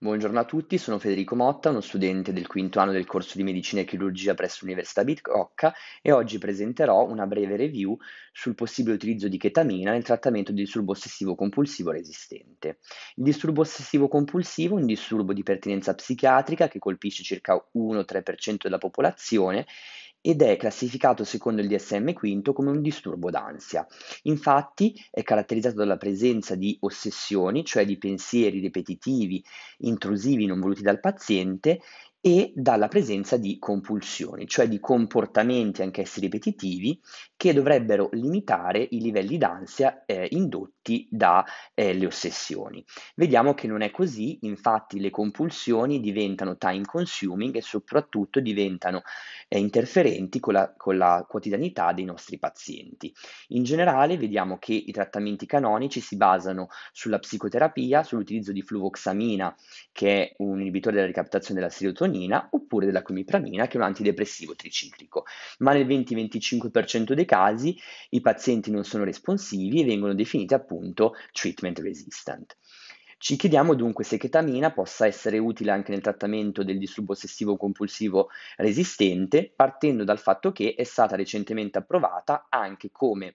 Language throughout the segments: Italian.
Buongiorno a tutti, sono Federico Motta, uno studente del quinto anno del corso di Medicina e Chirurgia presso l'Università Bicocca e oggi presenterò una breve review sul possibile utilizzo di chetamina nel trattamento di disturbo ossessivo compulsivo resistente. Il disturbo ossessivo compulsivo è un disturbo di pertinenza psichiatrica che colpisce circa 1-3% della popolazione ed è classificato secondo il dsm V come un disturbo d'ansia. Infatti è caratterizzato dalla presenza di ossessioni, cioè di pensieri ripetitivi, intrusivi non voluti dal paziente e dalla presenza di compulsioni, cioè di comportamenti anch'essi ripetitivi che dovrebbero limitare i livelli d'ansia eh, indotti dalle eh, ossessioni. Vediamo che non è così, infatti le compulsioni diventano time consuming e soprattutto diventano eh, interferenti con la, con la quotidianità dei nostri pazienti. In generale vediamo che i trattamenti canonici si basano sulla psicoterapia, sull'utilizzo di fluvoxamina che è un inibitore della ricaptazione della serotonina oppure della comipramina che è un antidepressivo triciclico, ma nel 20-25% dei casi i pazienti non sono responsivi e vengono definiti appunto treatment resistant. Ci chiediamo dunque se chetamina possa essere utile anche nel trattamento del disturbo ossessivo compulsivo resistente, partendo dal fatto che è stata recentemente approvata anche come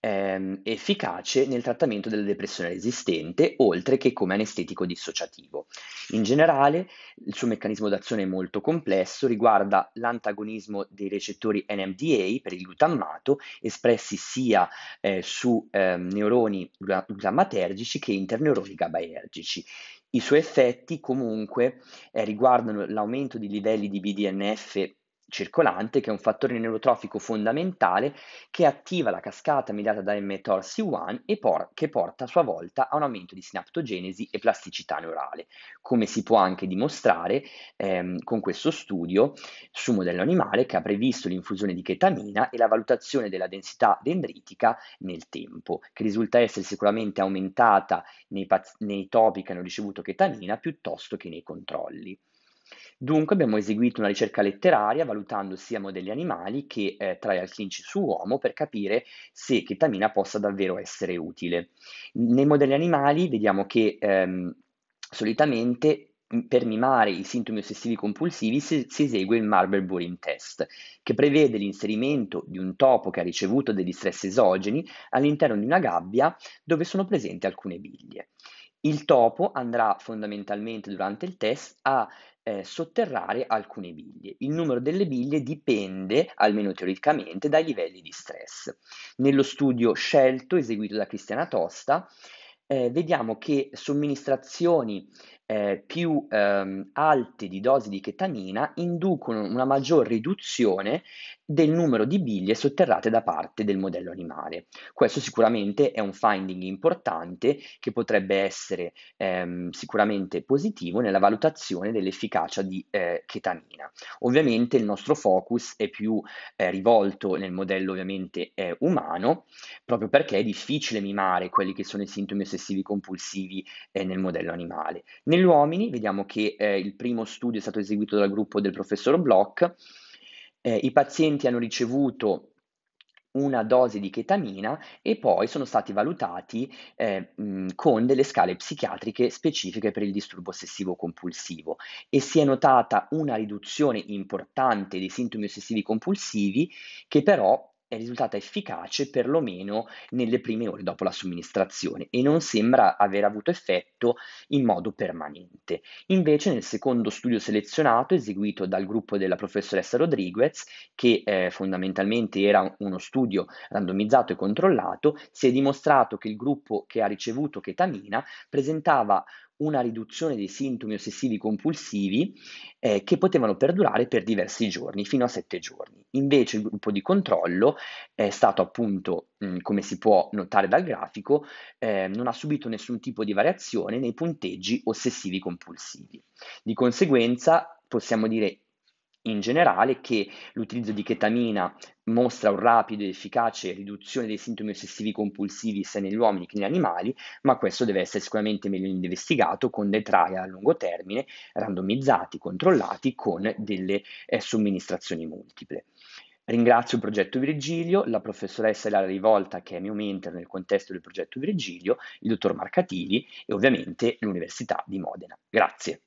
ehm, efficace nel trattamento della depressione resistente, oltre che come anestetico dissociativo. In generale, il suo meccanismo d'azione è molto complesso, riguarda l'antagonismo dei recettori NMDA per il glutammato, espressi sia eh, su eh, neuroni glutamatergici che interneuroni gabaergici. I suoi effetti comunque eh, riguardano l'aumento di livelli di BDNF circolante, che è un fattore neurotrofico fondamentale che attiva la cascata mediata da mTORC1 e por- che porta a sua volta a un aumento di sinaptogenesi e plasticità neurale, come si può anche dimostrare ehm, con questo studio su modello animale che ha previsto l'infusione di ketamina e la valutazione della densità dendritica nel tempo, che risulta essere sicuramente aumentata nei, paz- nei topi che hanno ricevuto ketamina piuttosto che nei controlli. Dunque abbiamo eseguito una ricerca letteraria valutando sia modelli animali che eh, trial clinici su uomo per capire se chetamina possa davvero essere utile. Nei modelli animali vediamo che ehm, solitamente mm, per mimare i sintomi ossessivi compulsivi si, si esegue il Marble Boring Test, che prevede l'inserimento di un topo che ha ricevuto degli stress esogeni all'interno di una gabbia dove sono presenti alcune biglie. Il topo andrà fondamentalmente durante il test a eh, sotterrare alcune biglie. Il numero delle biglie dipende, almeno teoricamente, dai livelli di stress. Nello studio scelto, eseguito da Cristiana Tosta, eh, vediamo che somministrazioni eh, più ehm, alte di dosi di chetamina inducono una maggior riduzione del numero di biglie sotterrate da parte del modello animale. Questo sicuramente è un finding importante che potrebbe essere ehm, sicuramente positivo nella valutazione dell'efficacia di eh, chetamina. Ovviamente il nostro focus è più eh, rivolto nel modello ovviamente eh, umano, proprio perché è difficile mimare quelli che sono i sintomi ossessivi compulsivi eh, nel modello animale. Nel negli uomini vediamo che eh, il primo studio è stato eseguito dal gruppo del professor Bloch, eh, i pazienti hanno ricevuto una dose di chetamina e poi sono stati valutati eh, mh, con delle scale psichiatriche specifiche per il disturbo ossessivo compulsivo e si è notata una riduzione importante dei sintomi ossessivi compulsivi che però è risultata efficace perlomeno nelle prime ore dopo la somministrazione e non sembra aver avuto effetto in modo permanente. Invece nel secondo studio selezionato eseguito dal gruppo della professoressa Rodriguez, che eh, fondamentalmente era uno studio randomizzato e controllato, si è dimostrato che il gruppo che ha ricevuto ketamina presentava una riduzione dei sintomi ossessivi compulsivi eh, che potevano perdurare per diversi giorni, fino a sette giorni. Invece il gruppo di controllo è stato appunto, mh, come si può notare dal grafico, eh, non ha subito nessun tipo di variazione nei punteggi ossessivi compulsivi. Di conseguenza possiamo dire in generale che l'utilizzo di chetamina mostra un rapido ed efficace riduzione dei sintomi ossessivi compulsivi sia negli uomini che negli animali, ma questo deve essere sicuramente meglio investigato con dei trial a lungo termine, randomizzati, controllati, con delle eh, somministrazioni multiple. Ringrazio il progetto Virgilio, la professoressa Lara Rivolta che è mio mentor nel contesto del progetto Virgilio, il dottor Marcatili e ovviamente l'Università di Modena. Grazie.